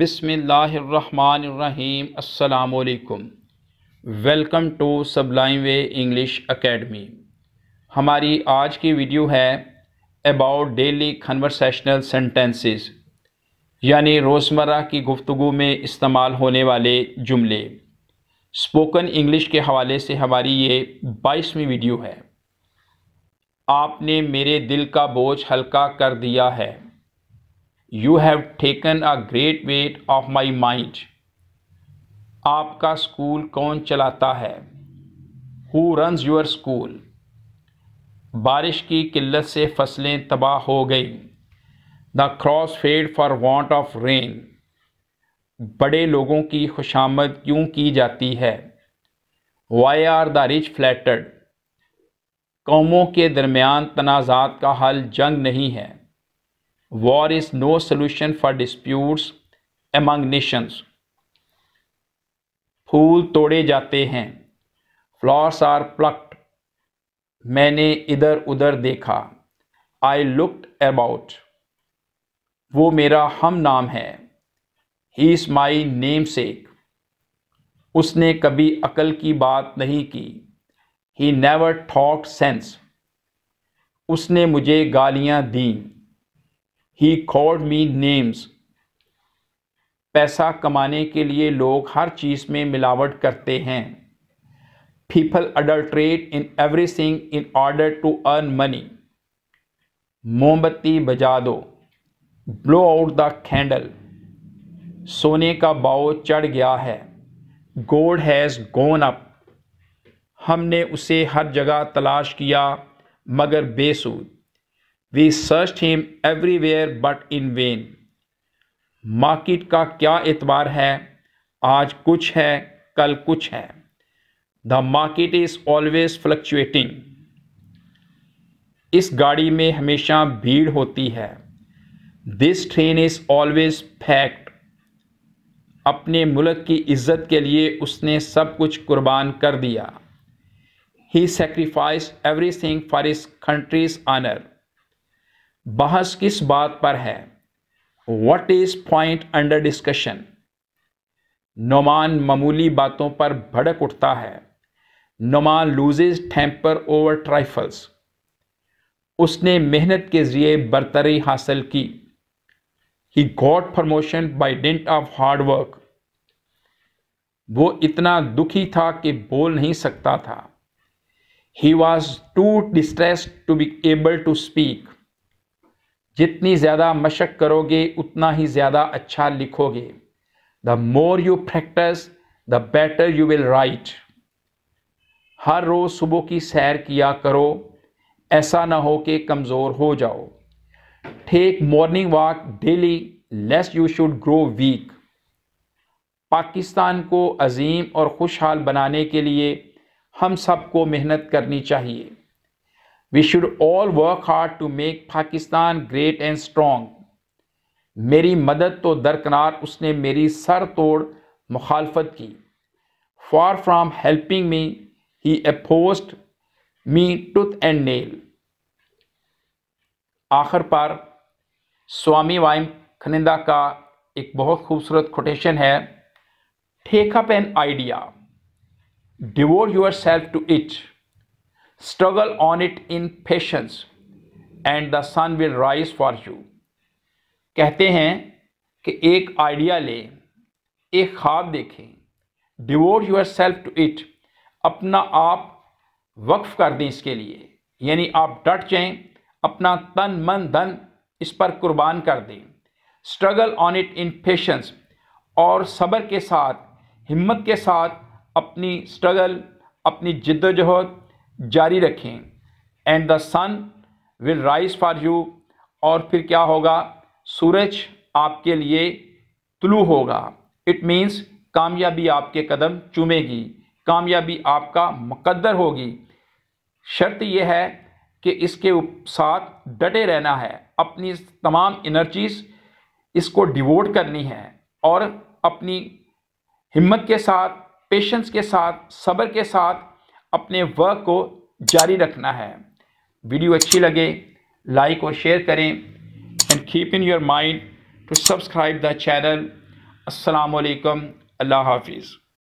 बिसमीम् अल्लाम welcome to Sublime Way English Academy हमारी आज की वीडियो है अबाउट डेली कन्वर्सेशनल सेंटेंसेस यानी रोज़मर्रा की गुफ्तु में इस्तेमाल होने वाले जुमले स्पोकन इंग्लिश के हवाले से हमारी ये बाईसवीं वीडियो है आपने मेरे दिल का बोझ हल्का कर दिया है you have taken a great weight off my mind आपका स्कूल कौन चलाता है हु रनज यूर स्कूल बारिश की किल्लत से फसलें तबाह हो गई the crops failed for want of rain बड़े लोगों की खुशामद क्यों की जाती है why are the rich flattered कौमों के दरमियान तनाज़ात का हल जंग नहीं है war is no solution for disputes among nations फूल तोड़े जाते हैं फ्लॉर्स आर प्लक्ट मैंने इधर उधर देखा आई लुकड अबाउट वो मेरा हम नाम है ही इज़ माई नेम सेक उसने कभी अकल की बात नहीं की ही नेवर थॉट सेंस उसने मुझे गालियाँ दीं ही कॉल्ड मी नेम्स पैसा कमाने के लिए लोग हर चीज़ में मिलावट करते हैं people adulterate in everything in order to earn money मोमबत्ती बजा दो ब्लो आउट द कैंडल सोने का बाव चढ़ गया है गोल्ड हैज़ गोन अप हमने उसे हर जगह तलाश किया मगर बेसूद we search him everywhere but in vain market का क्या एतबार है आज कुछ है कल कुछ है the market is always fluctuating इस गाड़ी में हमेशा भीड़ होती है this train is always packed अपने मुल्क की इज्जत के लिए उसने सब कुछ कुर्बान कर दिया he sacrifice everything for his country's honour बहस किस बात पर है what is point under discussion Noman मामूली बातों पर भड़क उठता है Noman loses temper over trifles उसने मेहनत के ज़रिए बरतरी हासिल की he got promotion by dint of hard work वो इतना दुखी था कि बोल नहीं सकता था he was too distress to be able to speak जितनी ज़्यादा मशक करोगे उतना ही ज़्यादा अच्छा लिखोगे the more you practise the better you will write हर रोज़ सुबह की सैर किया करो ऐसा ना हो कि कमज़ोर हो जाओ take morning walk daily lest you should grow weak Pakistan को अजीम और खुशहाल बनाने के लिए हम सबको मेहनत करनी चाहिए we should all work hard to make Pakistan great and strong मेरी मदद तो दरकनार उसने मेरी सर तोड़ मुखालफत की far from helping me he opposed me tooth and nail आखिर पर स्वामी वाइम खनिंदा का एक बहुत खूबसूरत कोटेशन है take up up an idea devote yourself to it Struggle on it in patience and the sun will rise for you. कहते हैं कि एक आइडिया लें एक ख्वाब देखें devote yourself to it अपना आप वक्फ कर दें इसके लिए यानी आप डट जाएं अपना तन मन धन इस पर कुर्बान कर दें struggle on it in patience और सब्र के साथ हिम्मत के साथ अपनी स्ट्रगल अपनी जिद्दोजहद जारी रखें and the sun will rise for you और फिर क्या होगा सूरज आपके लिए तुलू होगा इट मीन्स कामयाबी आपके कदम चूमेगी कामयाबी आपका मुकद्दर होगी शर्त यह है कि इसके साथ डटे रहना है अपनी तमाम एनर्जीज इसको डिवोट करनी है और अपनी हिम्मत के साथ पेशेंस के साथ सब्र के साथ अपने वर्क को जारी रखना है वीडियो अच्छी लगे लाइक और शेयर करें and keep in your mind to subscribe the channel अस्सलाम वालेकुम अल्लाह हाफिज़